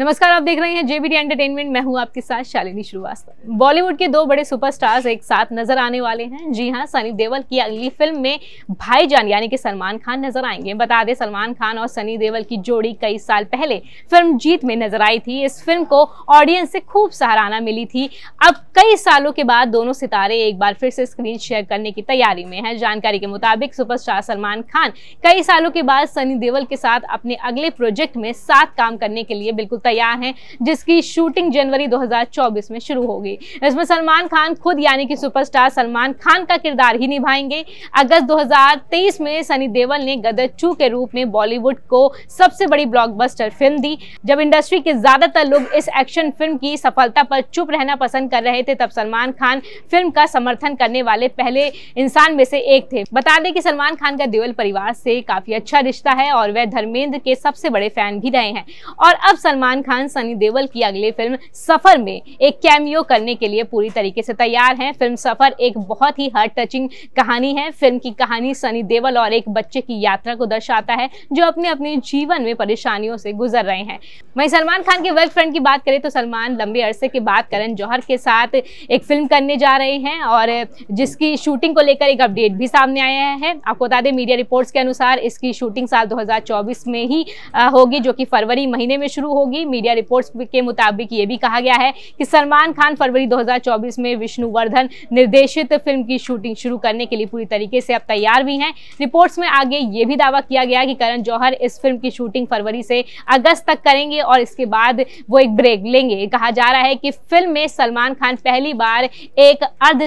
नमस्कार आप देख रहे हैं जेबीडी एंटरटेनमेंट मैं हूं आपके साथ शालिनी श्रीवास्तव बॉलीवुड के दो बड़े सुपरस्टार्स एक साथ नजर आने वाले हैं जी हां सनी देवल की अगली फिल्म में भाईजान यानी कि सलमान खान नजर आएंगे बता दें सलमान खान और सनी देवल की जोड़ी कई साल पहले फिल्म जीत में नजर आई थी इस फिल्म को ऑडियंस से खूब सराहना मिली थी अब कई सालों के बाद दोनों सितारे एक बार फिर से स्क्रीन शेयर करने की तैयारी में है जानकारी के मुताबिक सुपरस्टार सलमान खान कई सालों के बाद सनी देवल के साथ अपने अगले प्रोजेक्ट में साथ काम करने के लिए बिल्कुल तैयार हैं जिसकी शूटिंग जनवरी 2024 में शुरू होगी इसमें सलमान खान खुद यानी कि सुपरस्टार सलमान खान का किरदार ही निभाएंगे अगस्त 2023 में सनी देवल ने गदर चू के रूप में बॉलीवुड को सबसे बड़ी ब्लॉकबस्टर फिल्म दी जब इंडस्ट्री के ज्यादातर लोग इस एक्शन फिल्म की सफलता पर चुप रहना पसंद कर रहे थे तब सलमान खान फिल्म का समर्थन करने वाले पहले इंसान में से एक थे बता दें कि सलमान खान का देवल परिवार से काफी अच्छा रिश्ता है और वह धर्मेंद्र के सबसे बड़े फैन भी रहे हैं और अब सलमान सलमान खान सनी देवल की अगली फिल्म सफ़र में एक कैमियो करने के लिए पूरी तरीके से तैयार हैं फिल्म सफ़र एक बहुत ही हार्ट टचिंग कहानी है फिल्म की कहानी सनी देवल और एक बच्चे की यात्रा को दर्शाता है जो अपने अपने जीवन में परेशानियों से गुजर रहे हैं वहीं सलमान खान के बेस्ट फ्रेंड की बात करें तो सलमान लंबे अरसे के बाद करण जौहर के साथ एक फिल्म करने जा रहे हैं और जिसकी शूटिंग को लेकर एक अपडेट भी सामने आया है आपको बता दें मीडिया रिपोर्ट्स के अनुसार इसकी शूटिंग साल 2024 में ही होगी जो कि फरवरी महीने में शुरू होगी मीडिया रिपोर्ट्स के मुताबिक ये भी कहा गया है कि सलमान खान फरवरी 2024 में विष्णुवर्धन निर्देशित फिल्म की शूटिंग शुरू करने के लिए पूरी तरीके से अब तैयार भी हैं रिपोर्ट्स में आगे ये भी दावा किया गया कि करण जौहर इस फिल्म की शूटिंग फरवरी से अगस्त तक करेंगे और इसके बाद वो एक ब्रेक लेंगे कहा जा रहा है कि फिल्म में सलमान खान पहली बार एक अर्ध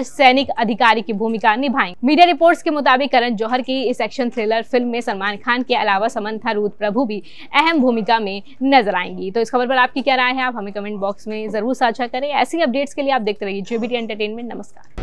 अधिकारी की भूमिका निभाएंगे मीडिया रिपोर्ट्स के मुताबिक करण जौहर की इस एक्शन थ्रिलर फिल्म में सलमान खान के अलावा समंथा रूद प्रभु भी अहम भूमिका में नजर आएंगी तो इस खबर पर आपकी क्या राय है आप हमें कमेंट बॉक्स में जरूर साझा करें ऐसी अपडेट्स के लिए आप देखते रहिए जेबीटी एंटरटेनमेंट नमस्कार